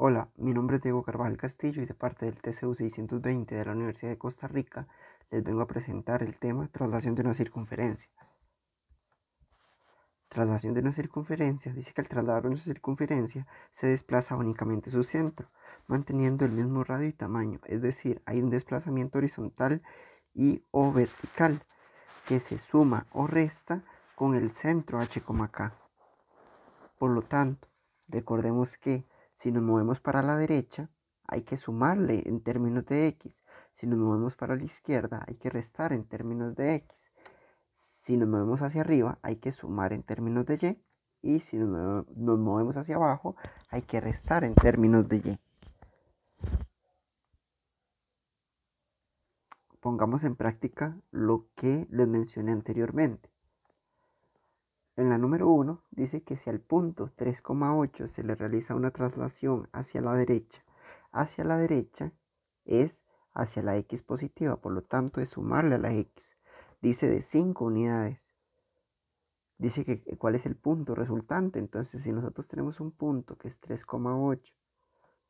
Hola, mi nombre es Diego Carvajal Castillo y de parte del TCU 620 de la Universidad de Costa Rica les vengo a presentar el tema traslación de una circunferencia. Traslación de una circunferencia dice que al trasladar una circunferencia se desplaza únicamente su centro, manteniendo el mismo radio y tamaño, es decir, hay un desplazamiento horizontal y o vertical que se suma o resta con el centro h, k. Por lo tanto, recordemos que si nos movemos para la derecha, hay que sumarle en términos de x. Si nos movemos para la izquierda, hay que restar en términos de x. Si nos movemos hacia arriba, hay que sumar en términos de y. Y si nos movemos hacia abajo, hay que restar en términos de y. Pongamos en práctica lo que les mencioné anteriormente. En la número 1 dice que si al punto 3,8 se le realiza una traslación hacia la derecha, hacia la derecha es hacia la x positiva, por lo tanto es sumarle a la x. Dice de 5 unidades. Dice que eh, cuál es el punto resultante. Entonces, si nosotros tenemos un punto que es 3,8,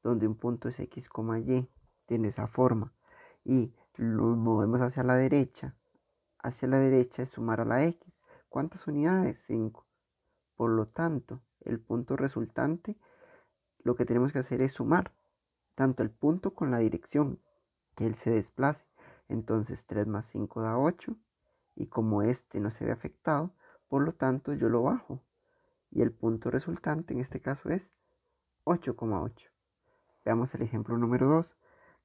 donde un punto es x, y, tiene esa forma, y lo movemos hacia la derecha, hacia la derecha es sumar a la x. ¿Cuántas unidades? 5. Por lo tanto, el punto resultante, lo que tenemos que hacer es sumar tanto el punto con la dirección que él se desplace. Entonces 3 más 5 da 8 y como este no se ve afectado, por lo tanto yo lo bajo. Y el punto resultante en este caso es 8,8. Veamos el ejemplo número 2.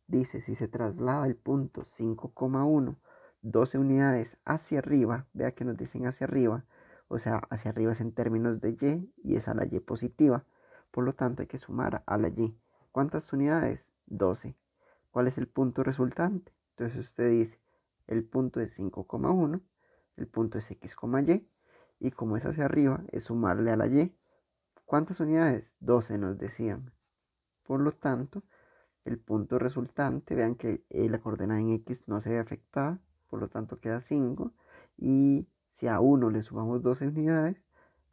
Dice, si se traslada el punto 5,1 12 unidades hacia arriba, vea que nos dicen hacia arriba, o sea, hacia arriba es en términos de y y es a la y positiva, por lo tanto hay que sumar a la y. ¿Cuántas unidades? 12. ¿Cuál es el punto resultante? Entonces usted dice, el punto es 5,1, el punto es x, y, y como es hacia arriba, es sumarle a la y. ¿Cuántas unidades? 12 nos decían. Por lo tanto, el punto resultante, vean que eh, la coordenada en x no se ve afectada, por lo tanto queda 5. Y si a 1 le sumamos 12 unidades,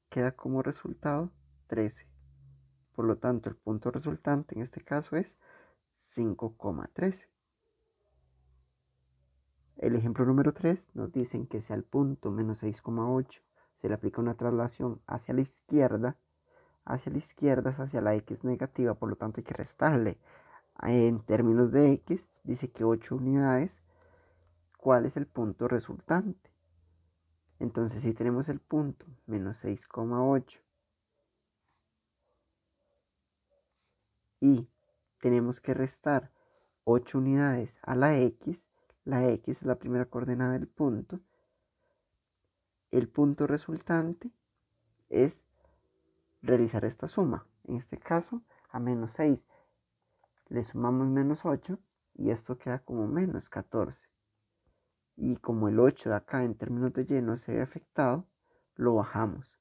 queda como resultado 13. Por lo tanto, el punto resultante en este caso es 5,13. El ejemplo número 3 nos dicen que si al punto menos 6,8 se le aplica una traslación hacia la izquierda, hacia la izquierda es hacia la x negativa, por lo tanto hay que restarle en términos de x, dice que 8 unidades cuál es el punto resultante. Entonces si tenemos el punto menos 6,8 y tenemos que restar 8 unidades a la x, la x es la primera coordenada del punto, el punto resultante es realizar esta suma. En este caso, a menos 6 le sumamos menos 8 y esto queda como menos 14 y como el 8 de acá en términos de y no se ve afectado, lo bajamos.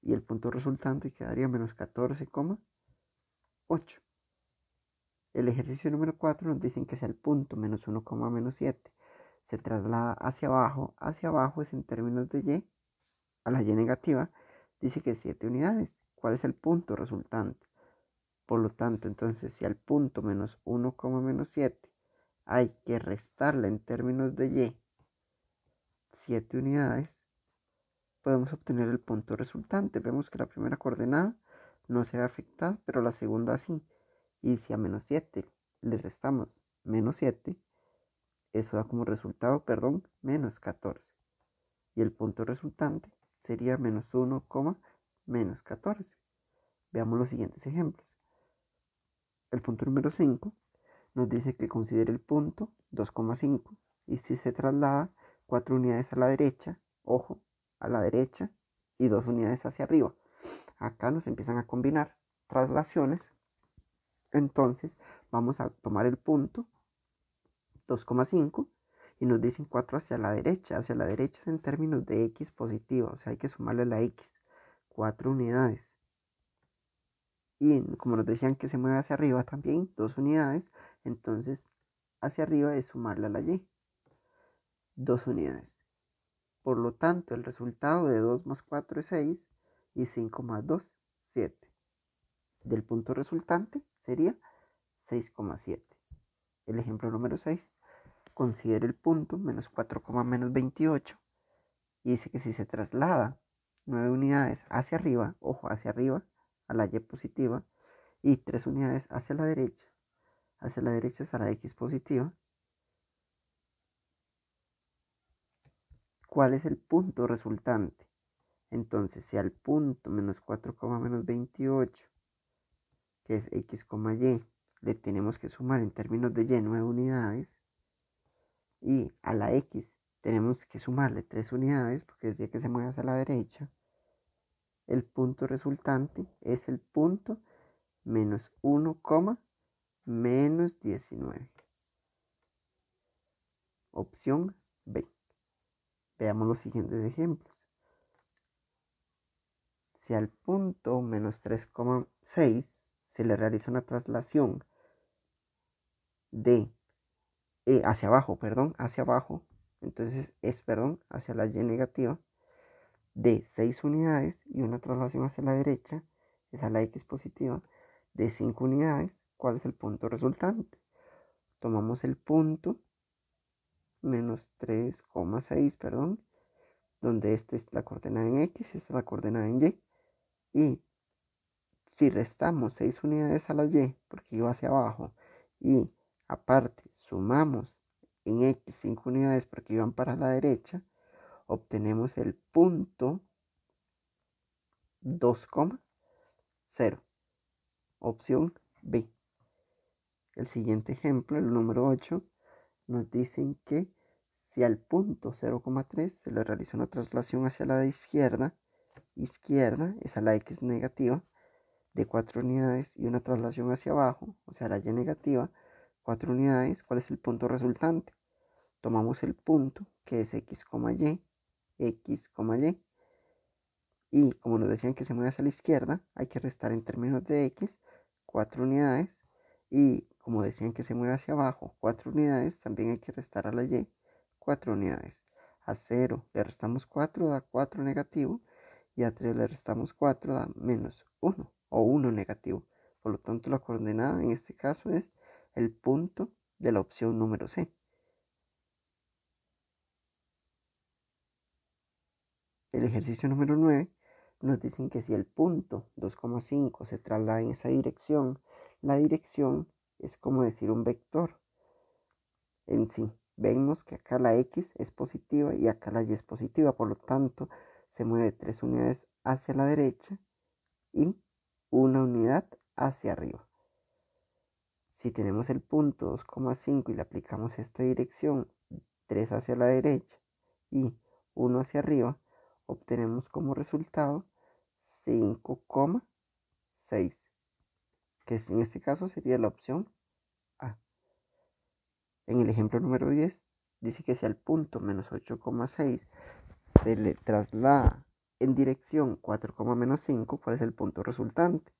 Y el punto resultante quedaría menos 14,8. El ejercicio número 4 nos dicen que si el punto menos 1, menos 7. Se traslada hacia abajo. Hacia abajo es en términos de y. A la y negativa dice que 7 unidades. ¿Cuál es el punto resultante? Por lo tanto, entonces, si al punto menos 1, menos 7 hay que restarla en términos de y 7 unidades, podemos obtener el punto resultante. Vemos que la primera coordenada no se ve afectada, pero la segunda sí. Y si a menos 7 le restamos menos 7, eso da como resultado, perdón, menos 14. Y el punto resultante sería menos 1, menos 14. Veamos los siguientes ejemplos. El punto número 5 nos dice que considere el punto 2,5 y si se traslada cuatro unidades a la derecha, ojo, a la derecha y dos unidades hacia arriba. Acá nos empiezan a combinar traslaciones. Entonces vamos a tomar el punto 2,5 y nos dicen 4 hacia la derecha. Hacia la derecha es en términos de x positivo, o sea, hay que sumarle la x, 4 unidades. Y como nos decían que se mueve hacia arriba también, dos unidades, entonces hacia arriba es sumarle a la y. 2 unidades. Por lo tanto, el resultado de 2 más 4 es 6 y 5 más 2, 7. Del punto resultante sería 6,7. El ejemplo número 6 considere el punto menos 4, menos 28 y dice que si se traslada 9 unidades hacia arriba, ojo, hacia arriba, a la y positiva, y 3 unidades hacia la derecha, hacia la derecha es la x positiva, cuál es el punto resultante. Entonces, si al punto menos 4, menos 28, que es x, y, le tenemos que sumar en términos de y 9 unidades, y a la x tenemos que sumarle 3 unidades, porque decía que se mueve hacia la derecha, el punto resultante es el punto menos 1, menos 19. Opción B. Veamos los siguientes ejemplos. Si al punto menos 3,6 se le realiza una traslación de eh, hacia abajo, perdón, hacia abajo, entonces es, perdón, hacia la y negativa de 6 unidades y una traslación hacia la derecha, es a la x positiva, de 5 unidades, ¿cuál es el punto resultante? Tomamos el punto menos 3,6, perdón, donde esta es la coordenada en X, esta es la coordenada en Y. Y si restamos 6 unidades a la Y, porque iba hacia abajo, y aparte sumamos en X 5 unidades porque iban para la derecha, obtenemos el punto 2,0. Opción B. El siguiente ejemplo, el número 8, nos dicen que si al punto 0,3 se le realiza una traslación hacia la izquierda, izquierda, es a la X negativa, de 4 unidades y una traslación hacia abajo, o sea, la Y negativa, 4 unidades, ¿cuál es el punto resultante? Tomamos el punto que es X, Y, X, Y. Y como nos decían que se mueve hacia la izquierda, hay que restar en términos de X 4 unidades y como decían que se mueve hacia abajo 4 unidades, también hay que restar a la y 4 unidades. A 0 le restamos 4, da 4 negativo. Y a 3 le restamos 4, da menos 1 o 1 negativo. Por lo tanto, la coordenada en este caso es el punto de la opción número C. El ejercicio número 9 nos dicen que si el punto 2,5 se traslada en esa dirección, la dirección es como decir un vector en sí. Vemos que acá la X es positiva y acá la Y es positiva, por lo tanto se mueve tres unidades hacia la derecha y una unidad hacia arriba. Si tenemos el punto 2,5 y le aplicamos esta dirección 3 hacia la derecha y 1 hacia arriba, obtenemos como resultado 5,6 que en este caso sería la opción A. En el ejemplo número 10, dice que si al punto menos 8,6 se le traslada en dirección menos 4, 5, ¿cuál es el punto resultante?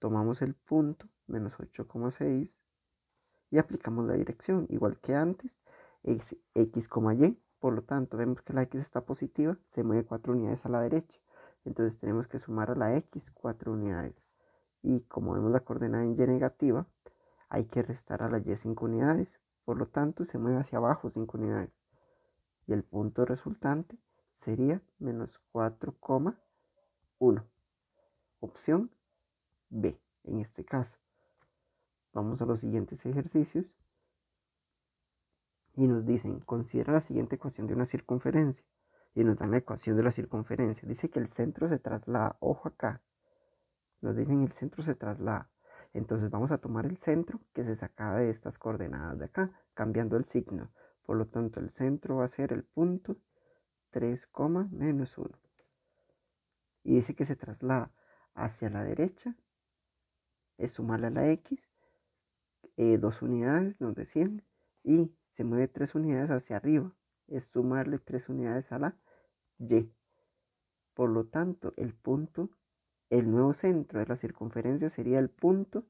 Tomamos el punto menos 8,6 y aplicamos la dirección, igual que antes, x, x, y. Por lo tanto, vemos que la x está positiva, se mueve 4 unidades a la derecha. Entonces tenemos que sumar a la x 4 unidades y como vemos la coordenada en y negativa, hay que restar a la y 5 unidades, por lo tanto se mueve hacia abajo 5 unidades. Y el punto resultante sería menos 4,1. Opción B en este caso. Vamos a los siguientes ejercicios. Y nos dicen, considera la siguiente ecuación de una circunferencia. Y nos dan la ecuación de la circunferencia. Dice que el centro se traslada, ojo acá, nos dicen el centro se traslada. Entonces vamos a tomar el centro que se saca de estas coordenadas de acá, cambiando el signo. Por lo tanto, el centro va a ser el punto 3, menos 1. Y dice que se traslada hacia la derecha, es sumarle a la x, eh, dos unidades, nos decían, y se mueve tres unidades hacia arriba, es sumarle tres unidades a la y. Por lo tanto, el punto el nuevo centro de la circunferencia sería el punto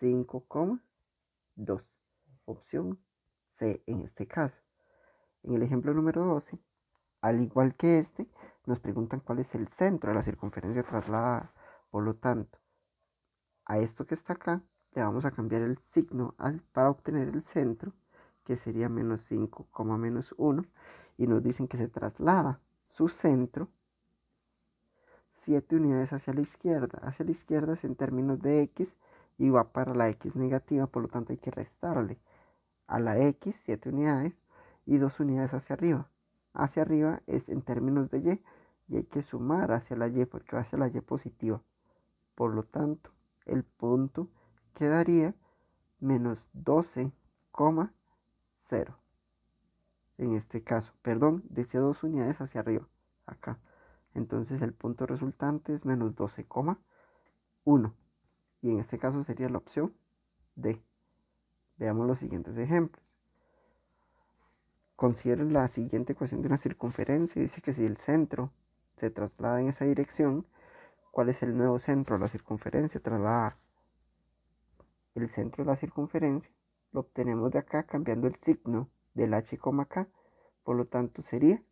5,2, opción C en este caso. En el ejemplo número 12, al igual que este, nos preguntan cuál es el centro de la circunferencia trasladada. Por lo tanto, a esto que está acá le vamos a cambiar el signo al, para obtener el centro, que sería menos 5, menos 1, y nos dicen que se traslada su centro 7 unidades hacia la izquierda. Hacia la izquierda es en términos de x y va para la x negativa, por lo tanto hay que restarle a la x 7 unidades y 2 unidades hacia arriba. Hacia arriba es en términos de y y hay que sumar hacia la y porque va hacia la y positiva. Por lo tanto, el punto quedaría menos 12,0 en este caso. Perdón, decía 2 unidades hacia arriba, acá. Entonces el punto resultante es menos 12,1. Y en este caso sería la opción D. Veamos los siguientes ejemplos. Considera la siguiente ecuación de una circunferencia. Dice que si el centro se traslada en esa dirección, ¿cuál es el nuevo centro de la circunferencia? Trasladar el centro de la circunferencia. Lo obtenemos de acá cambiando el signo del h, k. Por lo tanto sería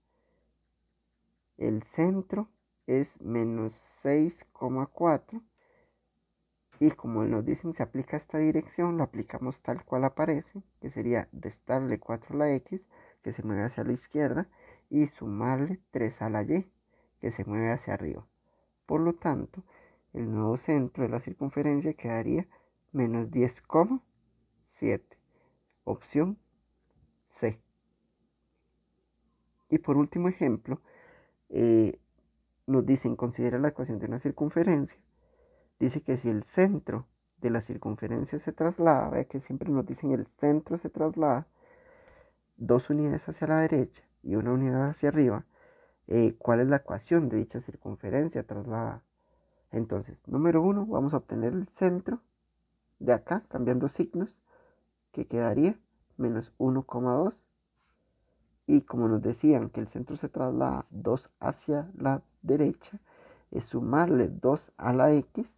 el centro es menos 6,4 y como nos dicen se aplica esta dirección, la aplicamos tal cual aparece, que sería restarle 4 a la x, que se mueve hacia la izquierda, y sumarle 3 a la y, que se mueve hacia arriba. Por lo tanto, el nuevo centro de la circunferencia quedaría menos 10,7. Opción C. Y por último ejemplo, eh, nos dicen, considera la ecuación de una circunferencia. Dice que si el centro de la circunferencia se traslada, ¿ve? que siempre nos dicen el centro se traslada dos unidades hacia la derecha y una unidad hacia arriba, eh, ¿cuál es la ecuación de dicha circunferencia trasladada? Entonces, número uno, vamos a obtener el centro de acá, cambiando signos, que quedaría menos 1,2 y como nos decían que el centro se traslada 2 hacia la derecha, es sumarle 2 a la x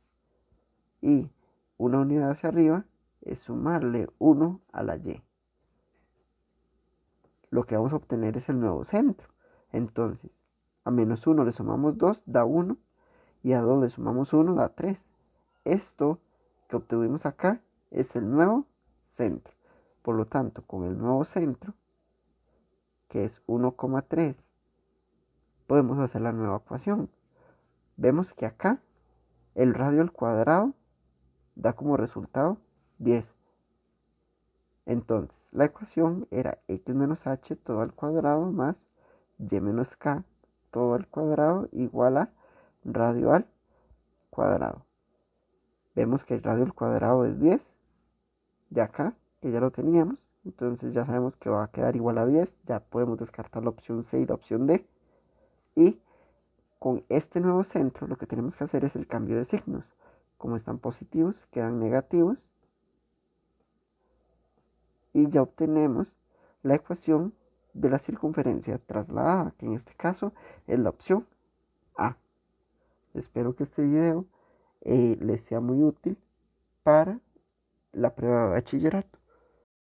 y una unidad hacia arriba es sumarle 1 a la y. Lo que vamos a obtener es el nuevo centro. Entonces, a menos 1 le sumamos 2, da 1, y a 2 le sumamos 1, da 3. Esto que obtuvimos acá es el nuevo centro. Por lo tanto, con el nuevo centro que es 1,3, podemos hacer la nueva ecuación. Vemos que acá el radio al cuadrado da como resultado 10. Entonces, la ecuación era x menos h todo al cuadrado más y menos k todo al cuadrado igual a radio al cuadrado. Vemos que el radio al cuadrado es 10. De acá, que ya lo teníamos. Entonces ya sabemos que va a quedar igual a 10. Ya podemos descartar la opción C y la opción D. Y con este nuevo centro lo que tenemos que hacer es el cambio de signos. Como están positivos, quedan negativos. Y ya obtenemos la ecuación de la circunferencia trasladada, que en este caso es la opción A. Espero que este video eh, les sea muy útil para la prueba de bachillerato.